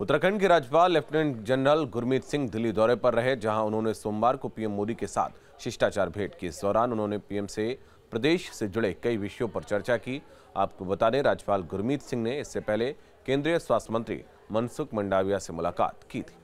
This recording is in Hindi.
उत्तराखंड के राज्यपाल लेफ्टिनेंट जनरल गुरमीत सिंह दिल्ली दौरे पर रहे जहां उन्होंने सोमवार को पीएम मोदी के साथ शिष्टाचार भेंट की इस दौरान उन्होंने पीएम से प्रदेश से जुड़े कई विषयों पर चर्चा की आपको बता दें राज्यपाल गुरमीत सिंह ने इससे पहले केंद्रीय स्वास्थ्य मंत्री मनसुख मंडाविया से मुलाकात की थी